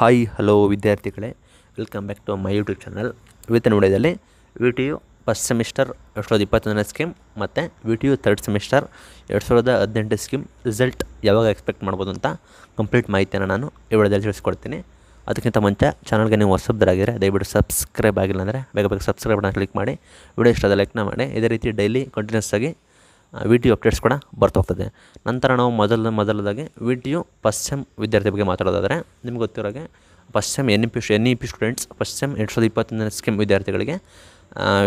hi hello ವಿದ್ಯಾರ್ಥಿಗಳೇ welcome back to my YouTube channel ಇವತ್ತಿನ ವಿಡಿಯೋದಲ್ಲಿ V T U first semester ಎರಡು ಸಾವಿರದ ಇಪ್ಪತ್ತೊಂದನೇ ಸ್ಕೀಮ್ ಮತ್ತು V T U third semester ಎರಡು ಸಾವಿರದ ಹದಿನೆಂಟು ಸ್ಕೀಮ್ ರಿಸಲ್ಟ್ ಯಾವಾಗ ಎಕ್ಸ್ಪೆಕ್ಟ್ ಮಾಡ್ಬೋದು ಅಂತ ಕಂಪ್ಲೀಟ್ ಮಾಹಿತಿಯನ್ನು ನಾನು ಈ ವಿಡಿಯೋದಲ್ಲಿ ತಿಳಿಸ್ಕೊಡ್ತೀನಿ ಅದಕ್ಕಿಂತ ಮುಂಚೆ ಚಾನಲ್ಗೆ ನೀವು ಹೊಸಬ್ದರಾಗಿದ್ದರೆ ದಯವಿಟ್ಟು ಸಬ್ಸ್ಕ್ರೈಬ್ ಆಗಿಲ್ಲ ಅಂದರೆ ಬೇಗ ಬೇಗ ಸಬ್ಸ್ಕ್ರೈಬ್ ಕ್ಲಿಕ್ ಮಾಡಿ ವಿಡಿಯೋ ಇಷ್ಟದ ಲೈಕ್ನ ಮಾಡಿ ಇದೇ ರೀತಿ ಡೈಲಿ ಕಂಟಿನ್ಯೂಸ್ ಆಗಿ ವಿ ವಿಟಿಯು ಅಪ್ಡೇಟ್ಸ್ ಕೂಡ ಬರ್ತೋಗ್ತದೆ ನಂತರ ನಾವು ಮೊದಲ ಮೊದಲದಾಗಿ ವಿ ವಿಟಿಯು ಫಸ್ಟ್ ಸೆಮ್ ವಿದ್ಯಾರ್ಥಿ ಬಗ್ಗೆ ಮಾತಾಡೋದಾದರೆ ನಿಮ್ಗೆ ಗೊತ್ತಿರೋಗೆ first sem N E P N E P students first sem ಎರಡು ಸಾವಿರದ ಇಪ್ಪತ್ತೊಂದನೇ ಸ್ಕೀಮ್ ವಿದ್ಯಾರ್ಥಿಗಳಿಗೆ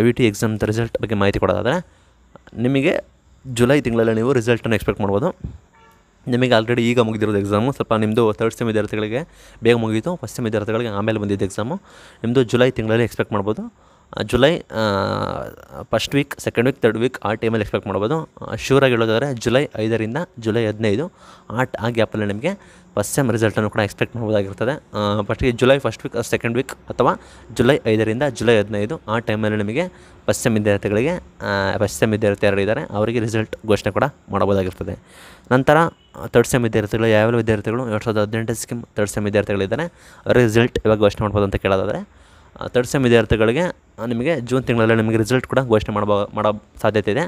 ವಿ ಟಿ ಎಕ್ಸಾಮ್ದ ರಿಸಲ್ಟ್ ಬಗ್ಗೆ ಮಾಹಿತಿ ಕೊಡೋದಾದರೆ ನಿಮಗೆ ಜುಲೈ ತಿಂಗಳಲ್ಲಿ ನೀವು ರಿಸಲ್ಟನ್ನು ಎಕ್ಸ್ಪೆಕ್ಟ್ ಮಾಡ್ಬೋದು ನಿಮಗೆ ಆಲ್ರೆಡಿ ಈಗ ಮುಗಿದಿರೋದು ಎಕ್ಸಾಮು ಸ್ವಲ್ಪ ನಿಮ್ಮದು ತರ್ಡ್ ಸೆಮ್ ವಿದ್ಯಾರ್ಥಿಗಳಿಗೆ ಬೇಗ ಮುಗಿಯಿತು ಫಸ್ಟ್ ಸೆಮ್ ವಿದ್ಯಾರ್ಥಿಗಳಿಗೆ ಆಮೇಲೆ ಬಂದಿದ್ದು ಎಕ್ಸಾಮು ನಿಮ್ಮದು ಜುಲೈ ತಿಂಗಳಲ್ಲಿ ಎಕ್ಸ್ಪೆಕ್ಟ್ ಮಾಡ್ಬೋದು July first week second week third week ಆ ಟೈಮಲ್ಲಿ ಎಕ್ಸ್ಪೆಕ್ಟ್ ಮಾಡ್ಬೋದು ಶೂರಾಗಿ ಹೇಳೋದಾದರೆ ಜುಲೈ ಐದರಿಂದ ಜುಲೈ ಹದಿನೈದು ಆಟ್ ಆ ಗ್ಯಾಪಲ್ಲಿ ನಿಮಗೆ ಫಸ್ಟ್ ಸೆಮ್ ರಿಸಲ್ಟನ್ನು ಕೂಡ ಎಕ್ಸ್ಪೆಕ್ಟ್ ಮಾಡ್ಬೋದಾಗಿರ್ತದೆ ಫಸ್ಟಿಗೆ July first week second week ಅಥವಾ ಜುಲೈ ಐದರಿಂದ ಜುಲೈ ಹದಿನೈದು ಆ ಟೈಮಲ್ಲಿ ನಿಮಗೆ ಫಸ್ಟ್ ಸೆಮ್ ವಿದ್ಯಾರ್ಥಿಗಳಿಗೆ ಫಸ್ಟ್ ಸೆಮ್ ವಿದ್ಯಾರ್ಥಿ ಎರಡಿದ್ದಾರೆ ಅವರಿಗೆ ರಿಸಲ್ಟ್ ಘೋಷಣೆ ಕೂಡ ಮಾಡ್ಬೋದಾಗಿರ್ತದೆ ನಂತರ ತರ್ಡ್ ಸೆಮ್ ವಿದ್ಯಾರ್ಥಿಗಳು ಯಾವ ವಿದ್ಯಾರ್ಥಿಗಳು ಎರಡು ಸಾವಿರದ ಹದಿನೆಂಟು ಸ್ಕೀಮ್ ತರ್ಡ್ ಸೆಮ್ ವಿದ್ಯಾರ್ಥಿಗಳಿದ್ದಾರೆ ಅವರಿಗೆ ರಿಸಲ್ಟ್ ಇವಾಗ ಘೋಷಣೆ ಮಾಡ್ಬೋದು ಅಂತ ಕೇಳೋದಾದರೆ ತರ್ಡ್ ಸೆಮ್ ವಿದ್ಯಾರ್ಥಿಗಳಿಗೆ ನಿಮಗೆ ಜೂನ್ ತಿಂಗಳಲ್ಲಿ ನಿಮಗೆ ರಿಸಲ್ಟ್ ಕೂಡ ಘೋಷಣೆ ಮಾಡಬ ಮಾಡೋ ಸಾಧ್ಯತೆ ಇದೆ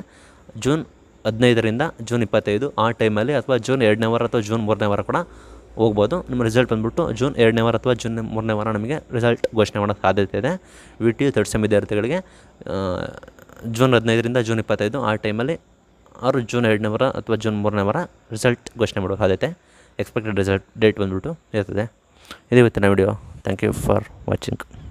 ಜೂನ್ ಹದಿನೈದರಿಂದ ಜೂನ್ ಇಪ್ಪತ್ತೈದು ಆ ಟೈಮಲ್ಲಿ ಅಥವಾ ಜೂನ್ ಎರಡನೇ ವಾರ ಅಥವಾ ಜೂನ್ ಮೂರನೇ ವಾರ ಕೂಡ ಹೋಗ್ಬೋದು ನಿಮ್ಮ ರಿಸಲ್ಟ್ ಬಂದುಬಿಟ್ಟು ಜೂನ್ ಎರಡನೇ ವಾರ ಅಥವಾ ಜೂನ್ ಮೂರನೇ ವಾರ ನಮಗೆ ರಿಸಲ್ಟ್ ಘೋಷಣೆ ಮಾಡೋ ಸಾಧ್ಯತೆ ಇದೆ V T U third sem ವಿದ್ಯಾರ್ಥಿಗಳಿಗೆ ಜೂನ್ ಹದಿನೈದರಿಂದ ಜೂನ್ ಇಪ್ಪತ್ತೈದು ಆ ಟೈಮಲ್ಲಿ ಅವರು ಜೂನ್ ಎರಡನೇ ವಾರ ಅಥವಾ ಜೂನ್ ಮೂರನೇ ವಾರ ರಿಸಲ್ಟ್ ಘೋಷಣೆ ಮಾಡೋ ಸಾಧ್ಯತೆ ಎಕ್ಸ್ಪೆಕ್ಟೆಡ್ ರಿಸಲ್ಟ್ ಡೇಟ್ ಬಂದುಬಿಟ್ಟು ಇರ್ತದೆ ಇದು ಇವತ್ತಿನ video thank you for watching